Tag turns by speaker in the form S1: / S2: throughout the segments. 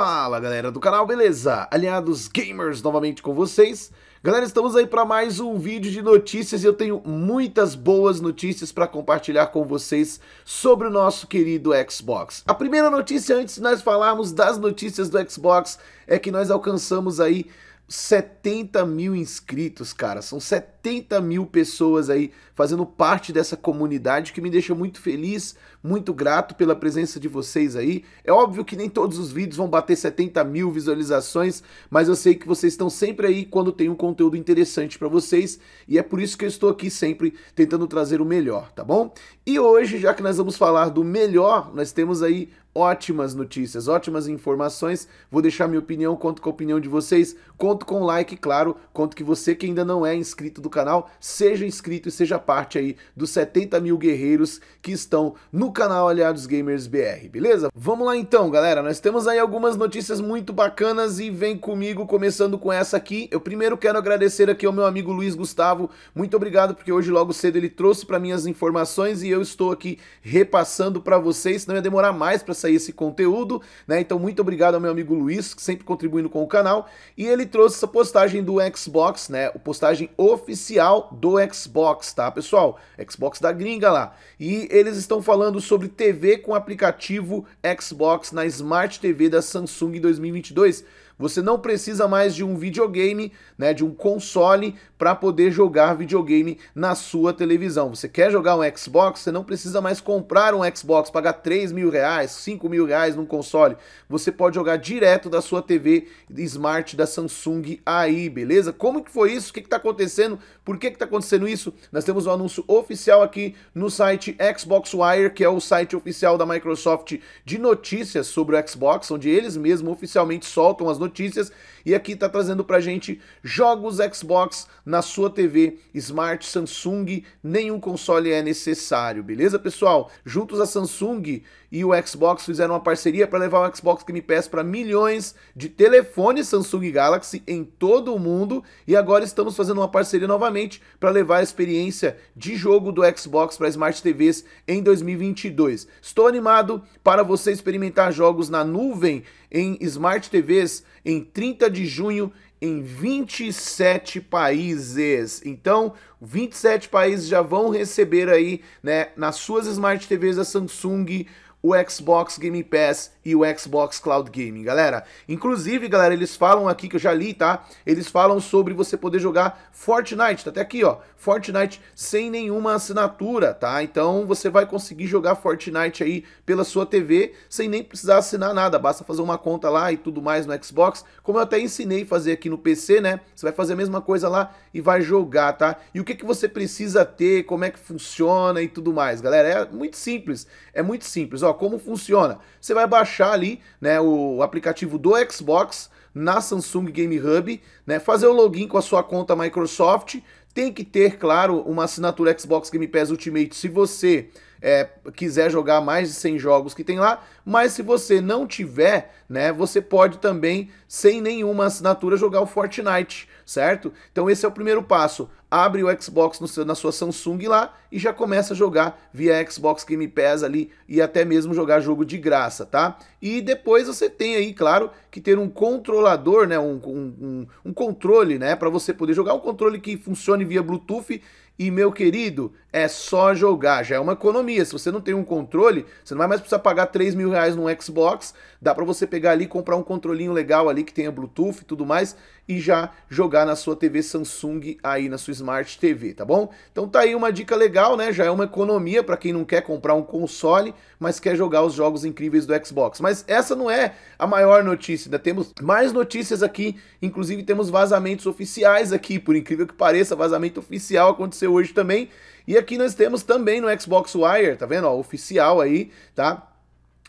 S1: Fala galera do canal, beleza? Aliados Gamers novamente com vocês. Galera, estamos aí para mais um vídeo de notícias e eu tenho muitas boas notícias para compartilhar com vocês sobre o nosso querido Xbox. A primeira notícia antes de nós falarmos das notícias do Xbox é que nós alcançamos aí 70 mil inscritos, cara. São 70 mil pessoas aí fazendo parte dessa comunidade que me deixa muito feliz, muito grato pela presença de vocês aí. É óbvio que nem todos os vídeos vão bater 70 mil visualizações, mas eu sei que vocês estão sempre aí quando tem um conteúdo interessante para vocês e é por isso que eu estou aqui sempre tentando trazer o melhor, tá bom? E hoje, já que nós vamos falar do melhor, nós temos aí ótimas notícias, ótimas informações. Vou deixar minha opinião, conto com a opinião de vocês. Conto com like, claro. Conto que você que ainda não é inscrito do canal, seja inscrito e seja parte aí dos 70 mil guerreiros que estão no canal Aliados Gamers BR, beleza? Vamos lá então, galera. Nós temos aí algumas notícias muito bacanas e vem comigo, começando com essa aqui. Eu primeiro quero agradecer aqui ao meu amigo Luiz Gustavo. Muito obrigado porque hoje logo cedo ele trouxe para mim as informações e eu estou aqui repassando para vocês. Não ia demorar mais para sair a esse conteúdo, né? Então, muito obrigado ao meu amigo Luiz, que sempre contribuindo com o canal. E ele trouxe essa postagem do Xbox, né? A postagem oficial do Xbox, tá, pessoal? Xbox da gringa lá. E eles estão falando sobre TV com aplicativo Xbox na Smart TV da Samsung em 2022. Você não precisa mais de um videogame, né, de um console para poder jogar videogame na sua televisão. Você quer jogar um Xbox? Você não precisa mais comprar um Xbox, pagar 3 mil reais, 5 mil reais num console. Você pode jogar direto da sua TV Smart da Samsung aí, beleza? Como que foi isso? O que está acontecendo? Por que está acontecendo isso? Nós temos um anúncio oficial aqui no site Xbox Wire, que é o site oficial da Microsoft de notícias sobre o Xbox, onde eles mesmos oficialmente soltam as notícias notícias e aqui está trazendo para gente jogos Xbox na sua TV Smart Samsung, nenhum console é necessário, beleza pessoal? Juntos a Samsung e o Xbox fizeram uma parceria para levar o Xbox Game Pass para milhões de telefones Samsung Galaxy em todo o mundo e agora estamos fazendo uma parceria novamente para levar a experiência de jogo do Xbox para Smart TVs em 2022. Estou animado para você experimentar jogos na nuvem em Smart TVs em 30 de junho em 27 países. Então, 27 países já vão receber aí, né, nas suas Smart TVs da Samsung o Xbox Game Pass e o Xbox Cloud Gaming, galera. Inclusive, galera, eles falam aqui que eu já li, tá? Eles falam sobre você poder jogar Fortnite, tá até aqui, ó, Fortnite sem nenhuma assinatura, tá? Então você vai conseguir jogar Fortnite aí pela sua TV sem nem precisar assinar nada, basta fazer uma conta lá e tudo mais no Xbox, como eu até ensinei fazer aqui no PC, né? Você vai fazer a mesma coisa lá e vai jogar, tá? E o que que você precisa ter, como é que funciona e tudo mais, galera? É muito simples, é muito simples, ó ó, como funciona. Você vai baixar ali, né, o aplicativo do Xbox na Samsung Game Hub, né, fazer o login com a sua conta Microsoft, tem que ter, claro, uma assinatura Xbox Game Pass Ultimate se você é, quiser jogar mais de 100 jogos que tem lá, mas se você não tiver, né, você pode também, sem nenhuma assinatura, jogar o Fortnite, certo? Então esse é o primeiro passo. Abre o Xbox seu, na sua Samsung lá e já começa a jogar via Xbox Game Pass ali e até mesmo jogar jogo de graça, tá? E depois você tem aí, claro, que ter um controlador, né, um, um, um, um controle, né, para você poder jogar um controle que funcione via Bluetooth e, meu querido, é só jogar. Já é uma economia. Se você não tem um controle, você não vai mais precisar pagar 3 mil reais num Xbox. Dá para você pegar ali, comprar um controlinho legal ali que tenha Bluetooth e tudo mais. E já jogar na sua TV Samsung aí, na sua Smart TV, tá bom? Então tá aí uma dica legal, né? Já é uma economia para quem não quer comprar um console, mas quer jogar os jogos incríveis do Xbox. Mas essa não é a maior notícia. Ainda temos mais notícias aqui. Inclusive temos vazamentos oficiais aqui. Por incrível que pareça, vazamento oficial aconteceu hoje também. E aqui nós temos também no Xbox Wire, tá vendo? Ó, oficial aí, tá?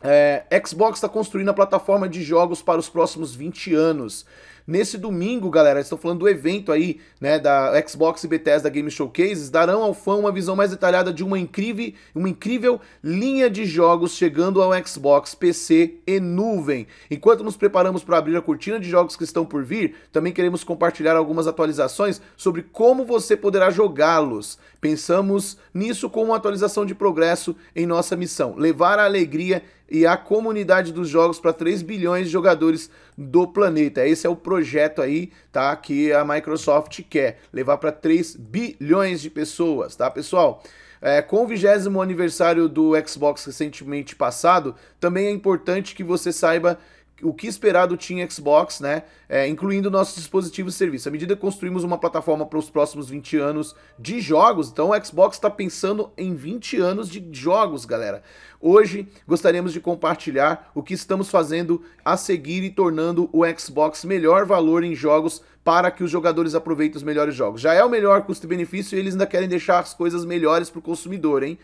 S1: É, Xbox está construindo a plataforma de jogos para os próximos 20 anos. Nesse domingo, galera, estou falando do evento aí, né, da Xbox e Bethesda Game Showcases, darão ao fã uma visão mais detalhada de uma incrível, uma incrível linha de jogos chegando ao Xbox, PC e nuvem. Enquanto nos preparamos para abrir a cortina de jogos que estão por vir, também queremos compartilhar algumas atualizações sobre como você poderá jogá-los. Pensamos nisso como uma atualização de progresso em nossa missão, levar a alegria e a comunidade dos jogos para 3 bilhões de jogadores do planeta. Esse é o projeto aí, tá? Que a Microsoft quer levar para 3 bilhões de pessoas, tá, pessoal? É, com o vigésimo aniversário do Xbox recentemente passado, também é importante que você saiba o que esperar do Team Xbox, né? É, incluindo nossos dispositivos e serviços. À medida que construímos uma plataforma para os próximos 20 anos de jogos, então o Xbox está pensando em 20 anos de jogos, galera. Hoje gostaríamos de compartilhar o que estamos fazendo a seguir e tornando o Xbox melhor valor em jogos para que os jogadores aproveitem os melhores jogos. Já é o melhor custo-benefício e eles ainda querem deixar as coisas melhores para o consumidor, hein?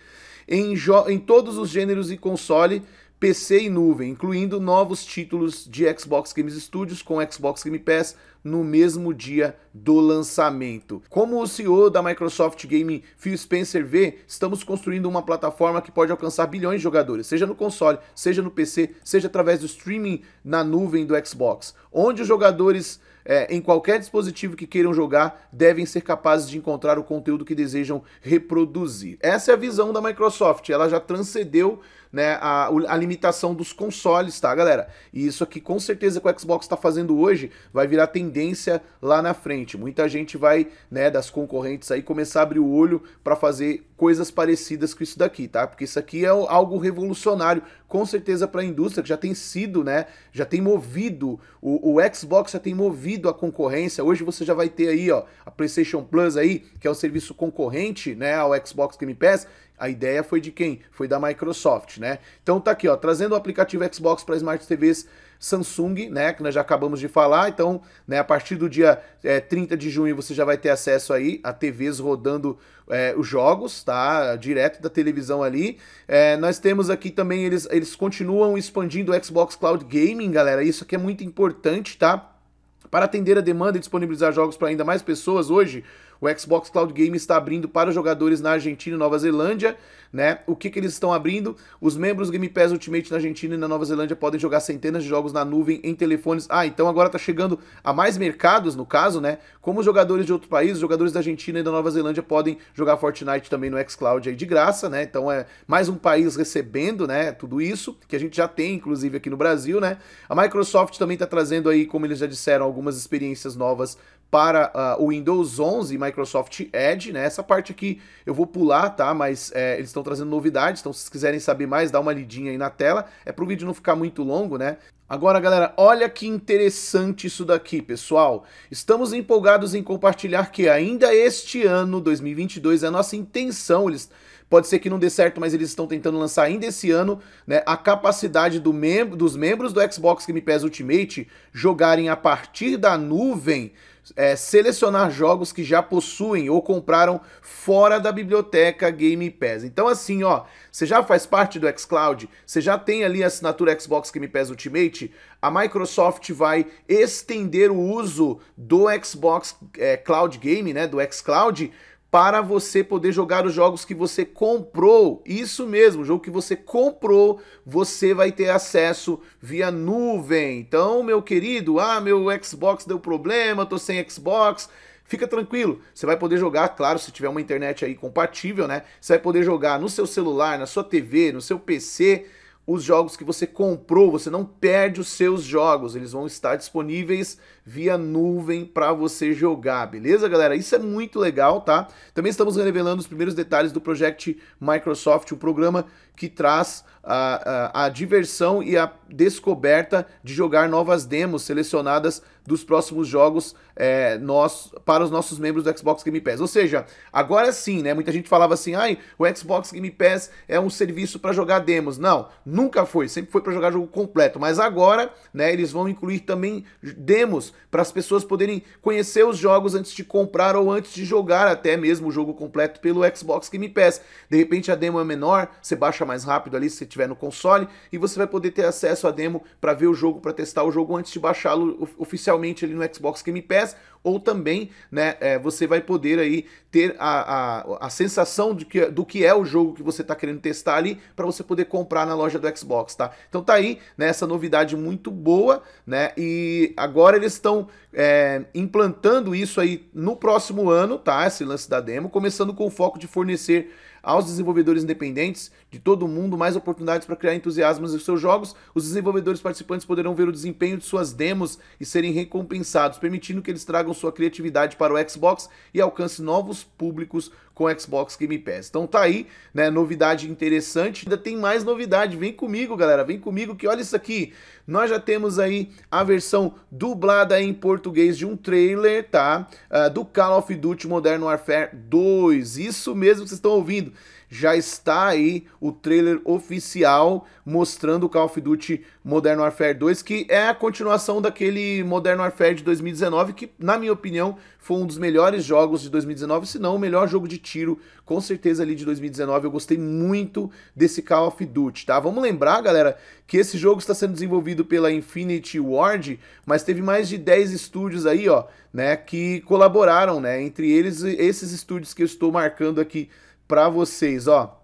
S1: Em, em todos os gêneros e console, PC e nuvem, incluindo novos títulos de Xbox Games Studios com Xbox Game Pass no mesmo dia do lançamento. Como o CEO da Microsoft Game Phil Spencer vê, estamos construindo uma plataforma que pode alcançar bilhões de jogadores, seja no console, seja no PC, seja através do streaming na nuvem do Xbox, onde os jogadores é, em qualquer dispositivo que queiram jogar, devem ser capazes de encontrar o conteúdo que desejam reproduzir. Essa é a visão da Microsoft, ela já transcendeu né, a, a limitação dos consoles, tá, galera? E isso aqui com certeza que o Xbox está fazendo hoje vai virar tendência lá na frente. Muita gente vai, né, das concorrentes aí começar a abrir o olho para fazer coisas parecidas com isso daqui, tá? Porque isso aqui é algo revolucionário com certeza para a indústria, que já tem sido, né? Já tem movido, o, o, Xbox já tem movido a concorrência. Hoje você já vai ter aí, ó, a PlayStation Plus aí, que é o serviço concorrente, né, ao Xbox Game Pass. A ideia foi de quem? Foi da Microsoft, né? Então tá aqui, ó, trazendo o aplicativo Xbox para Smart TVs Samsung, né, que nós já acabamos de falar. Então, né, a partir do dia é, 30 de junho você já vai ter acesso aí a TVs rodando é, os jogos, tá? Direto da televisão ali. É, nós temos aqui também, eles, eles continuam expandindo o Xbox Cloud Gaming, galera. Isso aqui é muito importante, tá? Para atender a demanda e disponibilizar jogos para ainda mais pessoas hoje, o Xbox Cloud Game está abrindo para jogadores na Argentina e Nova Zelândia, né? O que, que eles estão abrindo? Os membros do Game Pass Ultimate na Argentina e na Nova Zelândia podem jogar centenas de jogos na nuvem em telefones. Ah, então agora está chegando a mais mercados, no caso, né? Como os jogadores de outro país, os jogadores da Argentina e da Nova Zelândia podem jogar Fortnite também no xCloud aí de graça, né? Então é mais um país recebendo, né, tudo isso, que a gente já tem inclusive aqui no Brasil, né? A Microsoft também está trazendo aí, como eles já disseram, algumas experiências novas para ah, o uh, Windows 11 Microsoft Edge, né? Essa parte aqui eu vou pular, tá? Mas é, eles estão trazendo novidades, então se vocês quiserem saber mais, dá uma lidinha aí na tela. É para o vídeo não ficar muito longo, né? Agora, galera, olha que interessante isso daqui, pessoal. Estamos empolgados em compartilhar que ainda este ano, 2022, é nossa intenção, eles Pode ser que não dê certo, mas eles estão tentando lançar ainda esse ano, né, a capacidade do mem dos membros do Xbox Game Pass Ultimate jogarem a partir da nuvem é, selecionar jogos que já possuem ou compraram fora da biblioteca Game Pass. Então, assim, ó, você já faz parte do xCloud, você já tem ali a assinatura Xbox Game Pass Ultimate, a Microsoft vai estender o uso do Xbox é, Cloud Game, né, do xCloud, para você poder jogar os jogos que você comprou. Isso mesmo, o jogo que você comprou, você vai ter acesso via nuvem. Então, meu querido, ah, meu Xbox deu problema, tô sem Xbox. Fica tranquilo, você vai poder jogar, claro, se tiver uma internet aí compatível, né? Você vai poder jogar no seu celular, na sua TV, no seu PC os jogos que você comprou, você não perde os seus jogos, eles vão estar disponíveis via nuvem para você jogar, beleza, galera? Isso é muito legal, tá? Também estamos revelando os primeiros detalhes do Project Microsoft, o programa que traz a, a, a diversão e a descoberta de jogar novas demos selecionadas dos próximos jogos é, nós, para os nossos membros do Xbox Game Pass. Ou seja, agora sim, né? Muita gente falava assim, ai, o Xbox Game Pass é um serviço para jogar demos. Não, nunca foi, sempre foi para jogar jogo completo. Mas agora, né, eles vão incluir também demos para as pessoas poderem conhecer os jogos antes de comprar ou antes de jogar até mesmo o jogo completo pelo Xbox Game Pass. De repente a demo é menor, você baixa mais rápido ali se você tiver no console e você vai poder ter acesso à demo para ver o jogo, para testar o jogo antes de baixá-lo oficialmente especialmente ali no Xbox Game Pass, ou também né, é, você vai poder aí ter a, a, a sensação de que, do que é o jogo que você está querendo testar ali para você poder comprar na loja do Xbox, tá? Então tá aí né, essa novidade muito boa, né? E agora eles estão é, implantando isso aí no próximo ano, tá? Esse lance da demo, começando com o foco de fornecer aos desenvolvedores independentes de todo mundo mais oportunidades para criar entusiasmos em seus jogos. Os desenvolvedores participantes poderão ver o desempenho de suas demos e serem recompensados, permitindo que eles tragam sua criatividade para o Xbox e alcance novos públicos com Xbox Game Pass. Então tá aí, né? Novidade interessante. Ainda tem mais novidade. Vem comigo, galera. Vem comigo que olha isso aqui. Nós já temos aí a versão dublada em português de um trailer, tá? Uh, do Call of Duty Modern Warfare 2. Isso mesmo que vocês estão ouvindo já está aí o trailer oficial mostrando o Call of Duty Modern Warfare 2, que é a continuação daquele Modern Warfare de 2019, que, na minha opinião, foi um dos melhores jogos de 2019, se não o melhor jogo de tiro, com certeza ali de 2019. Eu gostei muito desse Call of Duty, tá? Vamos lembrar, galera, que esse jogo está sendo desenvolvido pela Infinity Ward, mas teve mais de 10 estúdios aí, ó, né, que colaboraram, né? Entre eles, esses estúdios que eu estou marcando aqui para vocês, ó.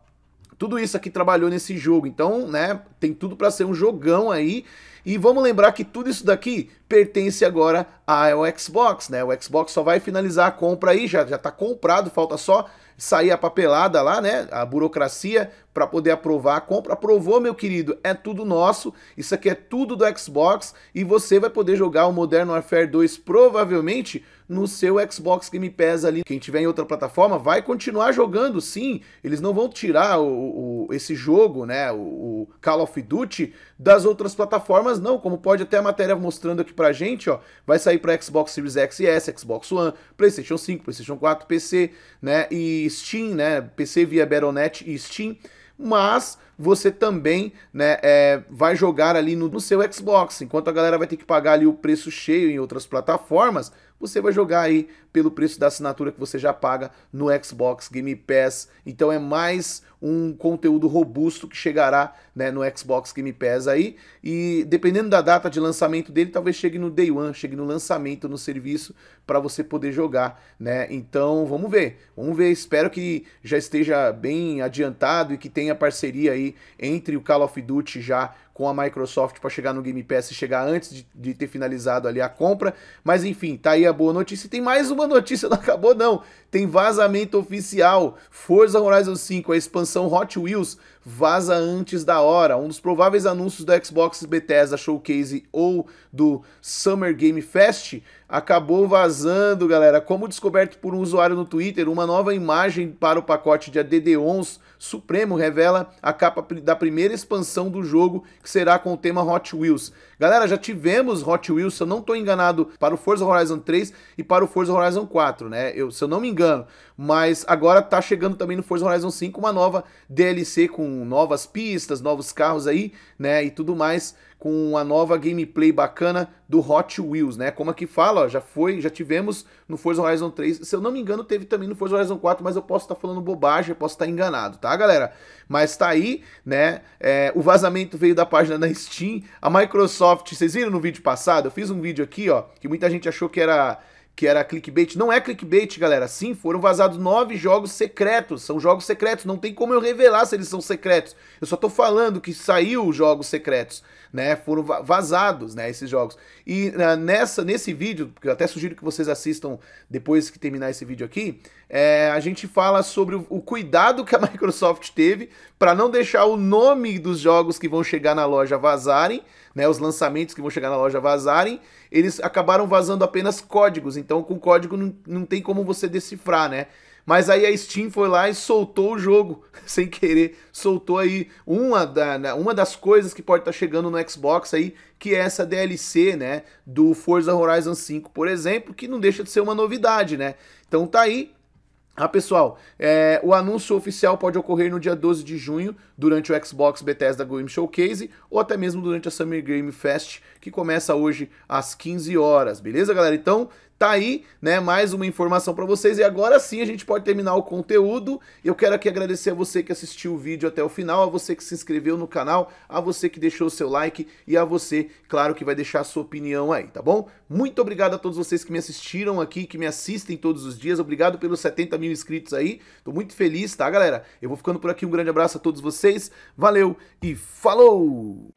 S1: Tudo isso aqui trabalhou nesse jogo. Então, né, tem tudo para ser um jogão aí. E vamos lembrar que tudo isso daqui pertence agora ao Xbox, né? O Xbox só vai finalizar a compra aí, já já tá comprado, falta só sair a papelada lá, né? A burocracia para poder aprovar a compra. Aprovou, meu querido, é tudo nosso. Isso aqui é tudo do Xbox e você vai poder jogar o Modern Warfare 2 provavelmente no seu Xbox Game Pass ali. Quem tiver em outra plataforma vai continuar jogando, sim. Eles não vão tirar o, o esse jogo, né, o, o, Call of Duty das outras plataformas, não. Como pode até a matéria mostrando aqui pra gente, ó, vai sair para Xbox Series X e S, Xbox One, PlayStation 5, PlayStation 4, PC, né, e Steam, né? PC via Battle.net e Steam, mas você também né, é, vai jogar ali no, no seu Xbox. Enquanto a galera vai ter que pagar ali o preço cheio em outras plataformas, você vai jogar aí pelo preço da assinatura que você já paga no Xbox Game Pass. Então é mais um conteúdo robusto que chegará né, no Xbox Game Pass aí. E dependendo da data de lançamento dele, talvez chegue no day one, chegue no lançamento no serviço para você poder jogar, né? Então vamos ver, vamos ver. Espero que já esteja bem adiantado e que tenha parceria aí entre o Call of Duty já com a Microsoft para chegar no Game Pass e chegar antes de, de, ter finalizado ali a compra. Mas enfim, tá aí a boa notícia. E tem mais uma notícia, não acabou não. Tem vazamento oficial. Forza Horizon 5, a expansão Hot Wheels, vaza antes da hora. Um dos prováveis anúncios do Xbox Bethesda Showcase ou do Summer Game Fest acabou vazando, galera. Como descoberto por um usuário no Twitter, uma nova imagem para o pacote de ADD-11 Supremo revela a capa da primeira expansão do jogo que será com o tema Hot Wheels. Galera, já tivemos Hot Wheels, se eu não estou enganado, para o Forza Horizon 3 e para o Forza Horizon 4, né? Eu, se eu não me engano. Mas agora tá chegando também no Forza Horizon 5 uma nova DLC com novas pistas, novos carros aí, né? E tudo mais com a nova gameplay bacana do Hot Wheels, né? Como aqui é fala, ó, já foi, já tivemos no Forza Horizon 3. Se eu não me engano, teve também no Forza Horizon 4, mas eu posso estar tá falando bobagem, eu posso estar tá enganado, tá, galera? Mas tá aí, né? É, o vazamento veio da página da Steam. A Microsoft, vocês viram no vídeo passado? Eu fiz um vídeo aqui, ó, que muita gente achou que era que era clickbait. Não é clickbait, galera. Sim, foram vazados nove jogos secretos. São jogos secretos. Não tem como eu revelar se eles são secretos. Eu só tô falando que saiu os jogos secretos, né? Foram vazados, né? Esses jogos. E ah, nessa, nesse vídeo, que eu até sugiro que vocês assistam depois que terminar esse vídeo aqui, é, a gente fala sobre o, cuidado que a Microsoft teve para não deixar o nome dos jogos que vão chegar na loja vazarem, né, os lançamentos que vão chegar na loja vazarem, eles acabaram vazando apenas códigos, então com código não, não tem como você decifrar, né? Mas aí a Steam foi lá e soltou o jogo, sem querer. Soltou aí uma, da, né, uma das coisas que pode estar tá chegando no Xbox aí, que é essa DLC, né? Do Forza Horizon 5, por exemplo, que não deixa de ser uma novidade, né? Então tá aí, ah, pessoal, é, o anúncio oficial pode ocorrer no dia 12 de junho, durante o Xbox Bethesda Game Showcase, ou até mesmo durante a Summer Game Fest, que começa hoje às 15 horas, beleza, galera? Então, Tá aí, né, mais uma informação para vocês e agora sim a gente pode terminar o conteúdo. Eu quero aqui agradecer a você que assistiu o vídeo até o final, a você que se inscreveu no canal, a você que deixou o seu like e a você, claro, que vai deixar a sua opinião aí, tá bom? Muito obrigado a todos vocês que me assistiram aqui, que me assistem todos os dias. Obrigado pelos 70 mil inscritos aí. Tô muito feliz, tá, galera? Eu vou ficando por aqui. Um grande abraço a todos vocês. Valeu e falou!